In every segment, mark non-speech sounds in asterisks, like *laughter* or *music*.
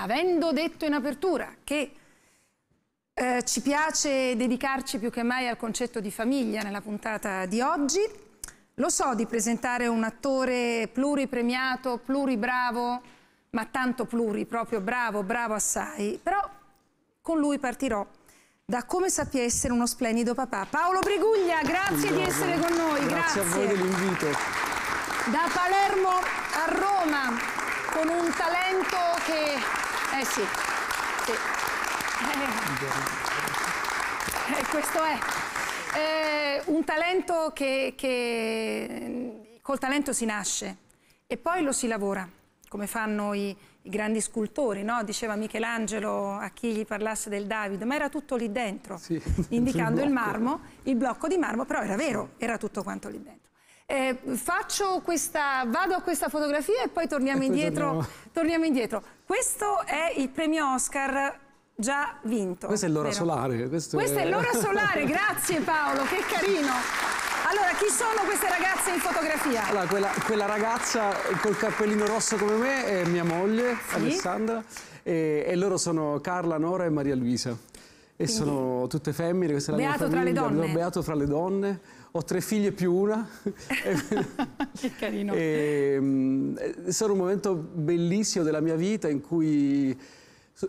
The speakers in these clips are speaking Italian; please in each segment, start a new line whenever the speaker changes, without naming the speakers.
avendo detto in apertura che eh, ci piace dedicarci più che mai al concetto di famiglia nella puntata di oggi, lo so di presentare un attore pluripremiato, pluribravo, ma tanto pluri, proprio bravo, bravo assai, però con lui partirò da come sappia essere uno splendido papà. Paolo Briguglia, grazie Buongiorno. di essere con noi. Grazie, grazie. a voi dell'invito. Da Palermo a Roma, con un talento che eh sì. sì. Eh. Eh, questo è. Eh, un talento che, che, col talento si nasce e poi lo si lavora, come fanno i, i grandi scultori, no? diceva Michelangelo a chi gli parlasse del Davide, ma era tutto lì dentro, sì, *laughs* indicando il marmo, il blocco di marmo, però era vero, era tutto quanto lì dentro eh, questa, vado a questa fotografia e poi torniamo, e indietro, torniamo. torniamo indietro. Questo è il premio Oscar già vinto. Questa è l'ora solare.
Questo Questa è, è l'ora solare, *laughs*
grazie Paolo, che carino. Allora, chi sono queste ragazze in
fotografia? Allora, quella, quella ragazza col cappellino rosso come me è mia moglie, sì. Alessandra, e, e, loro sono Carla, Nora e Maria Luisa. E Quindi, sono tutte femmine, questa è la beato mia famiglia. Tra le donne. Beato fra le donne ho tre figlie più una. *laughs* che carino. E, mm, stato un momento bellissimo della mia vita in cui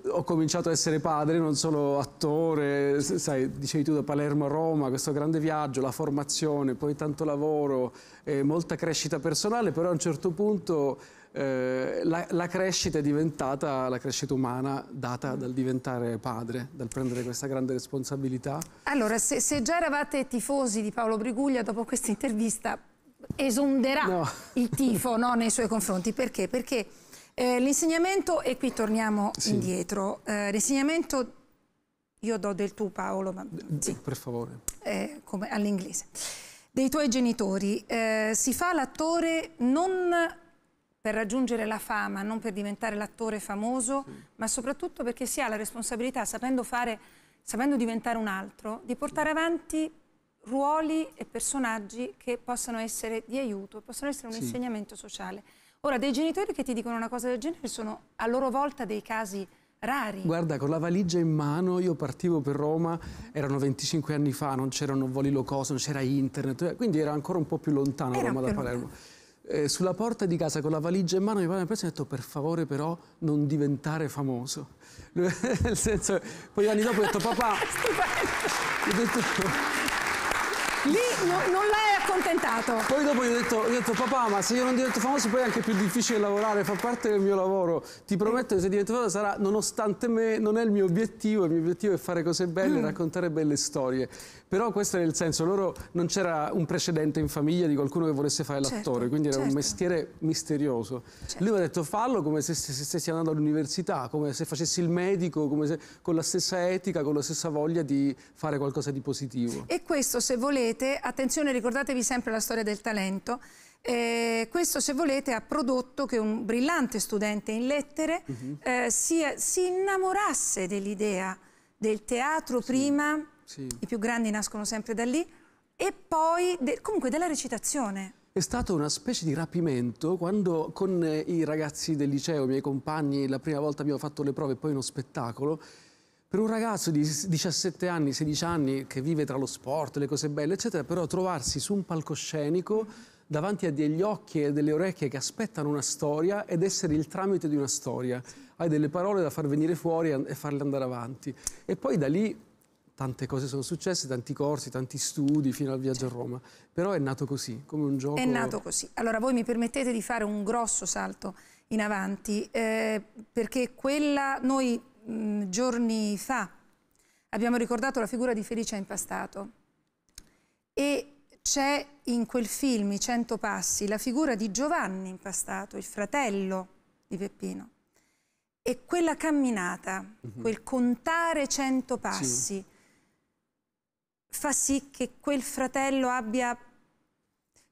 ho cominciato a essere padre, non solo attore, sai, dicevi tu da Palermo a Roma, questo grande viaggio, la formazione, poi tanto lavoro, eh, molta crescita personale, però a un certo punto eh, la, la, crescita è diventata la crescita umana data dal diventare padre, dal prendere questa grande responsabilità.
Allora, se, se già eravate tifosi di Paolo Briguglia, dopo questa intervista esonderà no. il tifo no, nei suoi confronti. Perché? Perché eh, l'insegnamento, e qui torniamo sì. indietro, eh, l'insegnamento, io do del tu Paolo, ma...
Sì, per favore.
Eh, all'inglese. Dei tuoi genitori, eh, si fa l'attore non per raggiungere la fama, non per diventare l'attore famoso, sì. ma soprattutto perché si ha la responsabilità, sapendo, fare, sapendo diventare un altro, di portare avanti ruoli e personaggi che possano essere di aiuto, possano essere un sì. insegnamento sociale. Ora, dei genitori che ti dicono una cosa del genere sono a loro volta dei casi
rari. Guarda, con la valigia in mano io partivo per Roma, erano 25 anni fa, non c'erano voli low cost, non c'era internet, quindi era ancora un po' più lontano era Roma da Palermo. Lontano eh, sulla porta di casa con la valigia in mano, mio padre mi ha preso e ha detto per favore però non diventare famoso. *laughs* Nel senso, poi anni dopo ho detto papà... *laughs* ho detto, Lì no, non l'hai accontentato. Poi dopo gli ho, detto, gli ho detto, papà, ma se io non divento famoso poi è anche più difficile lavorare, fa parte del mio lavoro. Ti prometto che se divento famoso sarà, nonostante me, non è il mio obiettivo, il mio obiettivo è fare cose belle, mm. raccontare belle storie. Però questo era il senso, loro non c'era un precedente in famiglia di qualcuno che volesse fare l'attore, certo, quindi era certo. un mestiere misterioso. Certo. Lui mi ha detto fallo come se, stessi andando all'università, come se facessi il medico, se, con la stessa etica, con la stessa voglia di fare qualcosa di positivo.
E questo se volete, attenzione ricordatevi sempre la storia del talento, eh, questo, se volete, ha prodotto che un brillante studente in lettere uh mhm. -huh. eh, si, si, innamorasse dell'idea del teatro sì. prima sì. I più grandi nascono sempre da lì. E poi, de comunque, della recitazione.
È stato una specie di rapimento quando con eh, i ragazzi del liceo, i miei compagni, la prima volta abbiamo fatto le prove e poi uno spettacolo. Per un ragazzo di 17 anni, 16 anni, che vive tra lo sport, le cose belle, eccetera, però trovarsi su un palcoscenico davanti a degli occhi e delle orecchie che aspettano una storia ed essere il tramite di una storia. Hai delle parole da far venire fuori e farle andare avanti. E poi da lì tante cose sono successe, tanti corsi, tanti studi fino al viaggio a Roma, però è nato così, come un gioco. È nato così.
Allora voi mi permettete di fare un grosso salto in avanti, eh, perché quella noi mh, mm, giorni fa abbiamo ricordato la figura di Felicia Impastato e c'è in quel film I Cento Passi la figura di Giovanni Impastato, il fratello di Peppino. E quella camminata, mhm. quel contare cento passi, sì fa sì che quel fratello abbia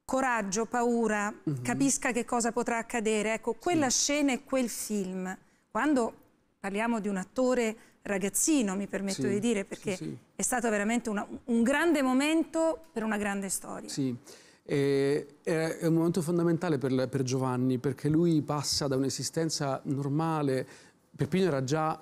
coraggio, paura, mm -hmm. capisca che cosa potrà accadere. Ecco, quella sì. scena e quel film, quando parliamo di un attore ragazzino, mi permetto sì, di dire, perché sì, è stato veramente una, un grande momento per una grande storia.
Sì. è un momento fondamentale per, per Giovanni perché lui passa da un'esistenza normale. Perpino era già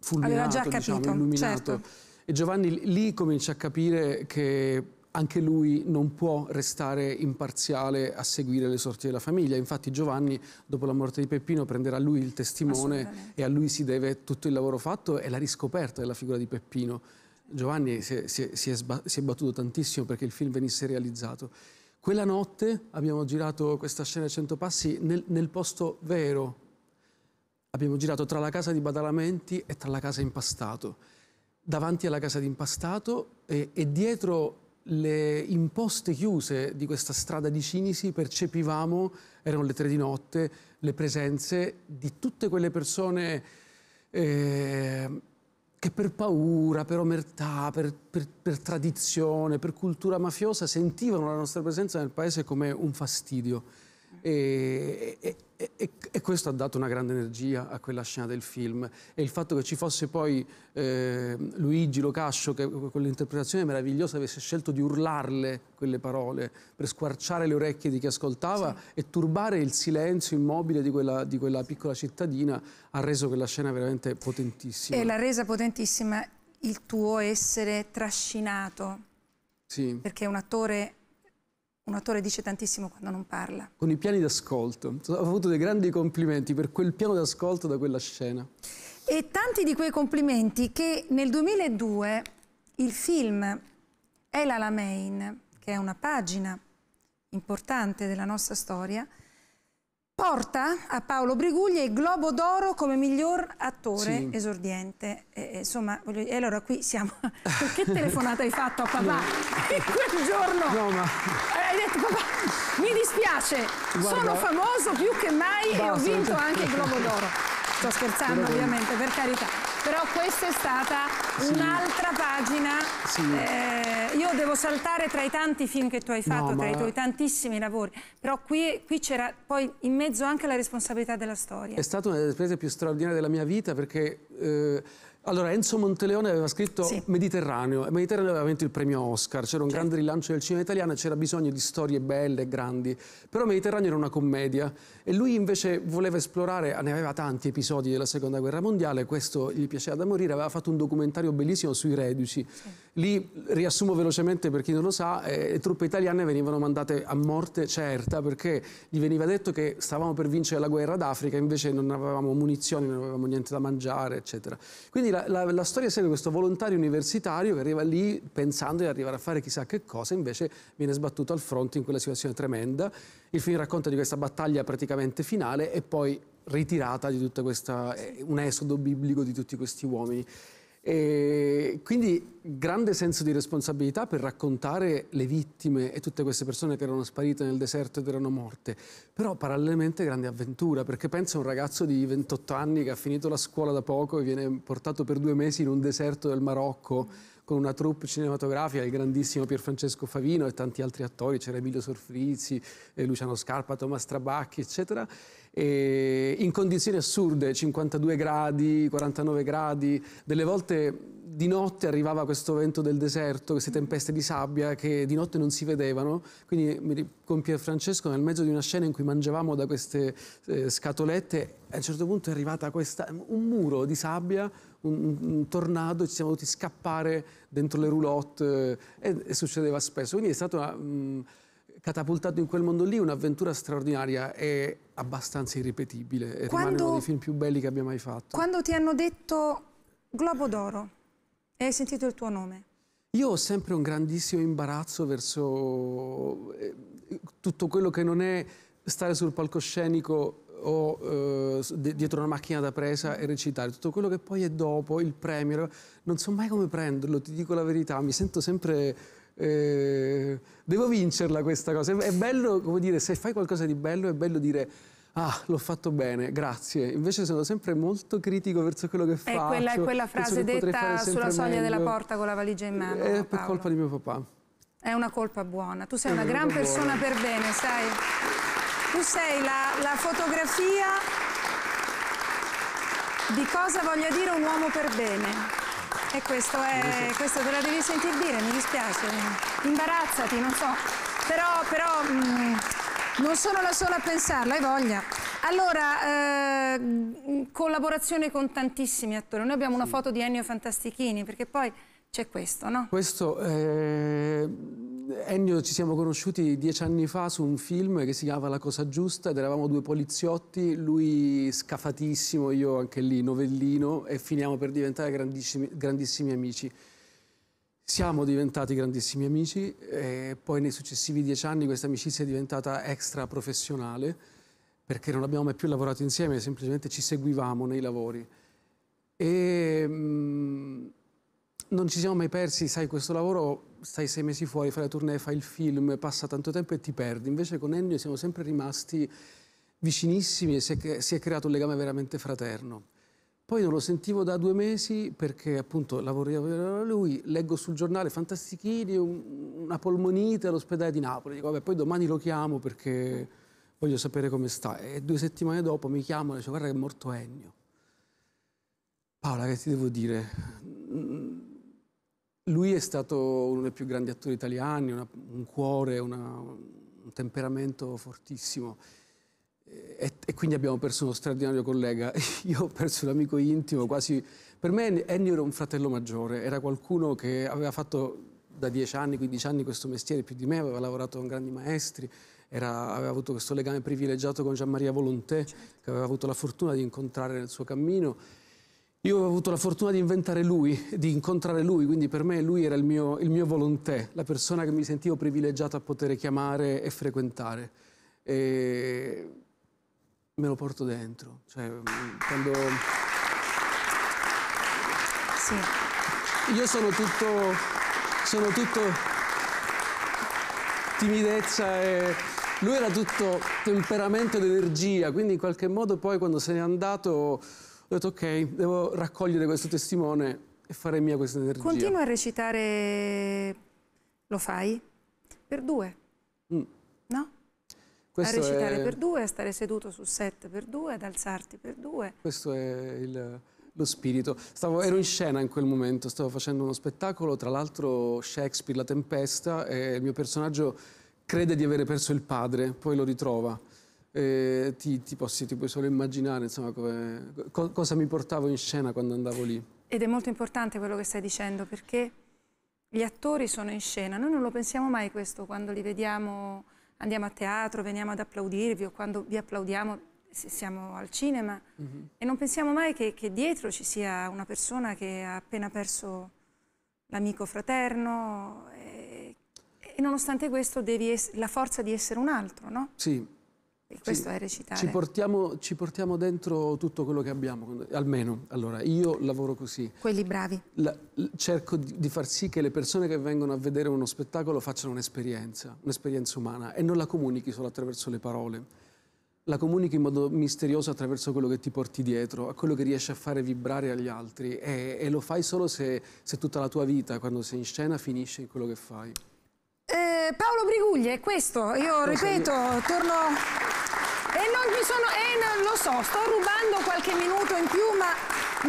fulminato, Aveva già diciamo, capito, diciamo, illuminato. Certo e Giovanni lì comincia a capire che anche lui non può restare imparziale a seguire le sorti della famiglia. Infatti Giovanni, dopo la morte di Peppino, prenderà lui il testimone e a lui si deve tutto il lavoro fatto e la riscoperta della figura di Peppino. Giovanni si è, si è, si è, si è battuto tantissimo perché il film venisse realizzato. Quella notte abbiamo girato questa scena a Cento passi nel, nel posto vero. Abbiamo girato tra la casa di Badalamenti e tra la casa Impastato davanti alla casa d'impastato e, e dietro le imposte chiuse di questa strada di Cinisi percepivamo, erano le tre di notte, le presenze di tutte quelle persone eh, che per paura, per omertà, per, per, per, tradizione, per cultura mafiosa sentivano la nostra presenza nel paese come un fastidio. E, e, e, e, questo ha dato una grande energia a quella scena del film. E il fatto che ci fosse poi eh, Luigi Locascio, che con l'interpretazione meravigliosa avesse scelto di urlarle quelle parole per squarciare le orecchie di chi ascoltava sì. e turbare il silenzio immobile di quella, di quella piccola cittadina, ha reso quella scena veramente potentissima. E l'ha
resa potentissima il tuo essere trascinato. Sì. Perché un attore un attore dice tantissimo quando non parla.
Con i piani d'ascolto. Ho avuto dei grandi complimenti per quel piano d'ascolto da quella scena.
E tanti di quei complimenti che nel 2002 il film Ella Lamein, che è una pagina importante della nostra storia, porta a Paolo Briguglia il Globo d'Oro come miglior attore sì. esordiente. E, insomma, voglio... e allora qui siamo... *laughs* Che telefonata hai fatto a papà? in *laughs*
Quel giorno no, ma...
Eh, hai detto papà, mi dispiace, Guarda. sono famoso più che mai Basta, e ho vinto anche il Globo d'Oro. Sto scherzando ovviamente, per carità però questa è stata sì. un'altra pagina. Sì. Eh, io devo saltare tra i tanti film che tu hai fatto, no, tra ma... i tuoi tantissimi lavori, però qui, qui c'era poi in mezzo anche la responsabilità della storia. È
stata una delle esperienze più straordinarie della mia vita perché... Eh, allora, Enzo Monteleone aveva scritto sì. Mediterraneo, e Mediterraneo aveva vinto il premio Oscar, c'era un certo. grande rilancio del cinema italiano c'era bisogno di storie belle e grandi, però Mediterraneo era una commedia e lui invece voleva esplorare, ne aveva tanti episodi della Seconda Guerra Mondiale, questo gli piaceva da morire, aveva fatto un documentario bellissimo sui reduci. Sì. Lì, riassumo velocemente per chi non lo sa, eh, le truppe italiane venivano mandate a morte certa perché gli veniva detto che stavamo per vincere la guerra d'Africa, invece non avevamo munizioni, non avevamo niente da mangiare, eccetera. Quindi la la, la, storia segue questo volontario universitario che arriva lì pensando di arrivare a fare chissà che cosa, invece viene sbattuto al fronte in quella situazione tremenda. Il film racconta di questa battaglia praticamente finale e poi ritirata di tutta questa, un esodo biblico di tutti questi uomini. E quindi grande senso di responsabilità per raccontare le vittime e tutte queste persone che erano sparite nel deserto ed erano morte, però parallelamente grande avventura, perché pensa a un ragazzo di 28 anni che ha finito la scuola da poco e viene portato per due mesi in un deserto del Marocco con una troupe cinematografica, il grandissimo Pier Francesco Favino e tanti altri attori, c'era Emilio Sorfrizi, eh, Luciano Scarpa, Thomas Trabacchi, eccetera, e in condizioni assurde, 52 gradi, 49 gradi, delle volte di notte arrivava questo vento del deserto, queste tempeste di sabbia che di notte non si vedevano, quindi con Pier Francesco nel mezzo di una scena in cui mangiavamo da queste eh, scatolette, a un certo punto è arrivata questa, un muro di sabbia un, un tornado e ci siamo dovuti scappare dentro le roulotte eh, e, e succedeva spesso. Quindi è stato una, ah, mh, mm, catapultato in quel mondo lì un'avventura straordinaria e abbastanza irripetibile. E quando, rimane uno dei film più belli che abbia mai fatto.
Quando ti hanno detto Globo d'Oro e hai sentito il tuo nome?
Io ho sempre un grandissimo imbarazzo verso eh, tutto quello che non è stare sul palcoscenico o eh, dietro una macchina da presa e recitare. Tutto quello che poi è dopo, il premio, non so mai come prenderlo, ti dico la verità, mi sento sempre... Eh, devo vincerla questa cosa. È bello, come dire, se fai qualcosa di bello è bello dire ah, l'ho fatto bene, grazie. Invece sono sempre molto critico verso quello che faccio. È quella, è quella frase detta sulla soglia meglio. della porta
con la valigia in mano. Eh, è per
colpa di mio papà.
È una colpa buona. Tu sei è una gran persona per bene, sai? tu sei la, la fotografia di cosa voglia dire un uomo per bene. E questo, è, questo te la devi sentire dire, mi dispiace. Imbarazzati, non so. Però, però mh, mm, non sono la sola a pensarlo, hai voglia. Allora, eh, collaborazione con tantissimi attori. Noi abbiamo una foto di Ennio Fantastichini, perché poi c'è questo,
no? Questo è eh, Ennio ci siamo conosciuti dieci anni fa su un film che si chiamava La cosa giusta ed eravamo due poliziotti, lui scafatissimo, io anche lì novellino e finiamo per diventare grandissimi, grandissimi amici. Siamo diventati grandissimi amici e poi nei successivi dieci anni questa amicizia è diventata extra professionale perché non abbiamo mai più lavorato insieme, semplicemente ci seguivamo nei lavori. E non ci siamo mai persi, sai, questo lavoro stai sei mesi fuori, fai la tournée, fai il film, passa tanto tempo e ti perdi. Invece con Ennio siamo sempre rimasti vicinissimi e si è, si è creato un legame veramente fraterno. Poi non lo sentivo da due mesi perché appunto lavoravo con lui, leggo sul giornale Fantastichini, una polmonite all'ospedale di Napoli, dico vabbè poi domani lo chiamo perché voglio sapere come sta. E due settimane dopo mi chiamano e dice guarda che è morto Ennio. Paola che ti devo dire, lui è stato uno dei più grandi attori italiani, una, un cuore, una, un temperamento fortissimo. E, e, quindi abbiamo perso uno straordinario collega. *laughs* Io ho perso un amico intimo, quasi... Per me Ennio era un fratello maggiore, era qualcuno che aveva fatto da 10 anni, 15 anni questo mestiere più di me, aveva lavorato con grandi maestri, era, aveva avuto questo legame privilegiato con Gian Maria Volontè, certo. che aveva avuto la fortuna di incontrare nel suo cammino io ho avuto la fortuna di inventare lui, di incontrare lui, quindi per me lui era il mio, il mio volontè, la persona che mi sentivo privilegiato a poter chiamare e frequentare. E me lo porto dentro. Cioè, quando... sì. Io sono tutto, sono tutto timidezza e lui era tutto temperamento ed energia, quindi in qualche modo poi quando se n'è andato ho detto ok, devo raccogliere questo testimone e fare mia questa energia. Continua
a recitare, lo fai? Per due, mm. no?
Questo a recitare è... per
due, a stare seduto sul set per due, ad alzarti per due.
Questo è il, lo spirito. Stavo, sì. Ero in scena in quel momento, stavo facendo uno spettacolo, tra l'altro Shakespeare, La Tempesta, e il mio personaggio crede di avere perso il padre, poi lo ritrova eh, ti, ti, posso, ti, puoi solo immaginare insomma, co cosa mi portavo in scena quando andavo lì.
Ed è molto importante quello che stai dicendo perché gli attori sono in scena, noi non lo pensiamo mai questo quando li vediamo, andiamo a teatro, veniamo ad applaudirvi o quando vi applaudiamo se siamo al cinema mm -hmm. e non pensiamo mai che, che, dietro ci sia una persona che ha appena perso l'amico fraterno e, e, nonostante questo devi la forza di essere un altro, no?
Sì, questo ci, è recitare. Ci portiamo, ci portiamo, dentro tutto quello che abbiamo, almeno. Allora, io lavoro così. Quelli bravi. La, cerco di, di, far sì che le persone che vengono a vedere uno spettacolo facciano un'esperienza, un'esperienza umana, e non la comunichi solo attraverso le parole. La comunichi in modo misterioso attraverso quello che ti porti dietro, a quello che riesci a fare vibrare agli altri e, e lo fai solo se, se tutta la tua vita, quando sei in scena, finisce in quello che fai.
Eh, Paolo Briguglia è questo, io ripeto, torno e non mi sono, e non lo so, sto rubando qualche minuto in più, ma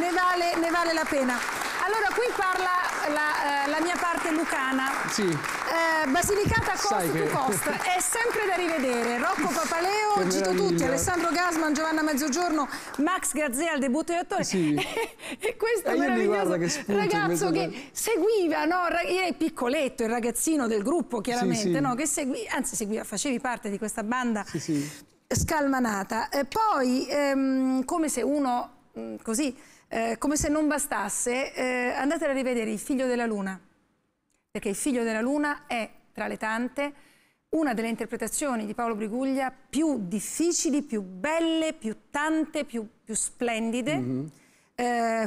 ne vale, ne vale la pena. Allora, qui parla la, eh, la mia parte lucana. Sì. Eh, Basilicata Cost che... to Cost è sempre da rivedere. Rocco Papaleo, che cito meraviglia. tutti, Alessandro Gasman, Giovanna Mezzogiorno, Max Gazzea al debutto di attore. Sì. *laughs*
e
questo e meraviglioso che ragazzo che da... seguiva, no? Era il piccoletto, il ragazzino del gruppo chiaramente, sì, sì. No? che seguiva, anzi seguiva, facevi parte di questa banda. Sì, sì scalmanata. Eh, poi, ehm, come se uno, mm, così, eh, come se non bastasse, eh, andate a rivedere Il figlio della luna, perché Il figlio della luna è, tra le tante, una delle interpretazioni di Paolo Briguglia più difficili, più belle, più tante, più, più splendide. Mm -hmm.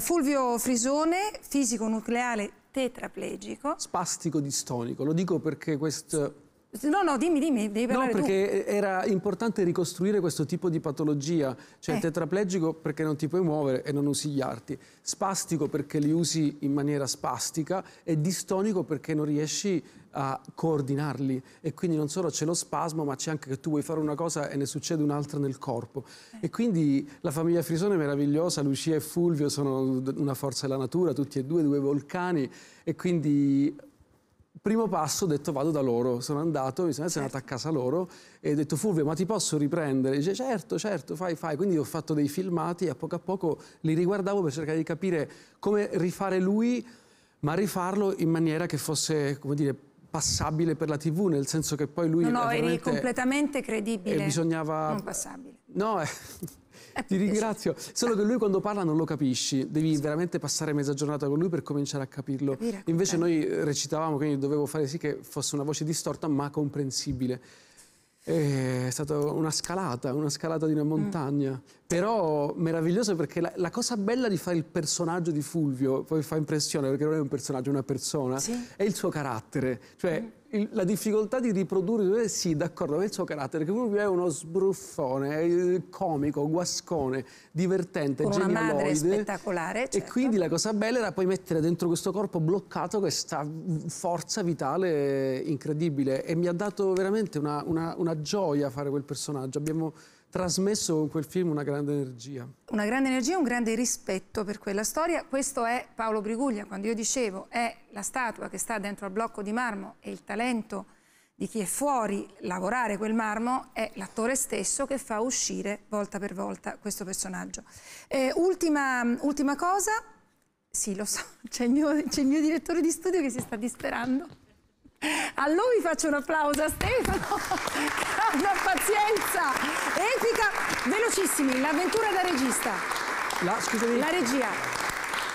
Fulvio Frisone, fisico nucleare tetraplegico.
Spastico distonico, lo dico perché questo
No, no, dimmi, dimmi, devi parlare No, perché
tu. Eh, era importante ricostruire questo tipo di patologia, cioè eh. tetraplegico perché non ti puoi muovere e non usi gli arti, spastico perché li usi in maniera spastica e distonico perché non riesci a coordinarli e quindi non solo c'è lo spasmo ma c'è anche che tu vuoi fare una cosa e ne succede un'altra nel corpo eh. e quindi la famiglia Frisone è meravigliosa Lucia e Fulvio sono una forza della natura tutti e due, due vulcani e quindi primo passo ho detto vado da loro, sono andato, mi sono certo. andato a casa loro e ho detto Fulvio ma ti posso riprendere? Dice certo, certo, fai, fai. Quindi ho fatto dei filmati e a poco a poco li riguardavo per cercare di capire come rifare lui, ma rifarlo in maniera che fosse, come dire, passabile per la tv, nel senso che poi lui... No, no, eri
completamente credibile. E
bisognava... Non passabile. No, eh... *laughs* *laughs* Ti ringrazio. Solo che lui quando parla non lo capisci, devi veramente passare mezza giornata con lui per cominciare a capirlo. Capire, Invece noi recitavamo, quindi dovevo fare sì che fosse una voce distorta ma comprensibile. È stata una scalata, una scalata di una mm. montagna, mm. però meravigliosa perché la, la, cosa bella di fare il personaggio di Fulvio, poi fa impressione perché non è un personaggio, è una persona, sì. è il suo carattere. Cioè, mm il, la difficoltà di riprodurre, eh, sì, d'accordo, aveva il suo carattere, che proprio è uno sbruffone, è comico, guascone, divertente, Con genialoide. una madre spettacolare, certo. E quindi la cosa bella era poi mettere dentro questo corpo bloccato questa forza vitale incredibile e mi ha dato veramente una, una, una gioia fare quel personaggio. Abbiamo trasmesso con quel film una grande energia.
Una grande energia e un grande rispetto per quella storia. Questo è Paolo Briguglia, quando io dicevo è la statua che sta dentro al blocco di marmo e il talento di chi è fuori lavorare quel marmo è l'attore stesso che fa uscire volta per volta questo personaggio. Eh, ultima, ultima, cosa, sì lo so, *laughs* c'è il, il mio direttore di studio che si sta disperando. A lui faccio un applauso, a Stefano, abbia *laughs* pazienza, Replica velocissimi, l'avventura da regista.
La, scusami. La regia.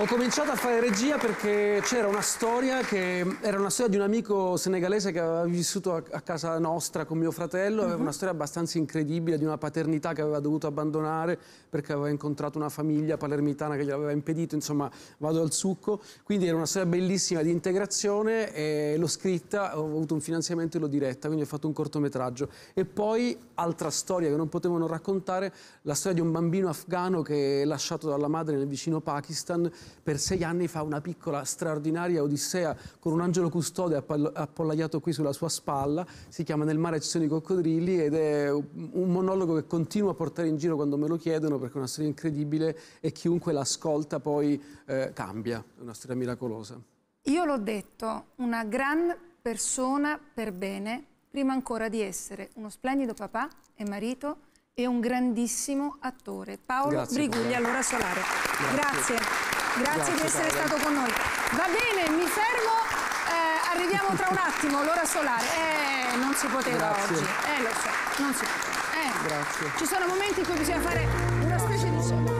Ho cominciato a fare regia perché c'era una storia che era una storia di un amico senegalese che aveva vissuto a, casa nostra con mio fratello, aveva mhm. una storia abbastanza incredibile di una paternità che aveva dovuto abbandonare perché aveva incontrato una famiglia palermitana che gliel'aveva impedito, insomma vado al succo, quindi era una storia bellissima di integrazione e l'ho scritta, ho avuto un finanziamento e l'ho diretta, quindi ho fatto un cortometraggio e poi altra storia che non potevano raccontare, la storia di un bambino afghano che è lasciato dalla madre nel vicino Pakistan per sei anni fa una piccola straordinaria odissea con un angelo custode appollaiato qui sulla sua spalla, si chiama Nel mare ci sono i coccodrilli ed è un monologo che continuo a portare in giro quando me lo chiedono perché è una storia incredibile e chiunque l'ascolta poi eh, cambia, è una storia miracolosa.
Io l'ho detto, una gran persona per bene, prima ancora di essere uno splendido papà e marito e un grandissimo attore. Paolo Grazie, Briguglia, allora Solare. Grazie. Grazie. Grazie, Grazie di essere Paola. stato con noi. Va bene, mi fermo, eh, arriviamo tra un attimo, l'ora solare. Eh, non si poteva Grazie. oggi. Eh, lo so, non si poteva. Eh. Grazie. Ci sono momenti in cui bisogna fare una specie di... sogno.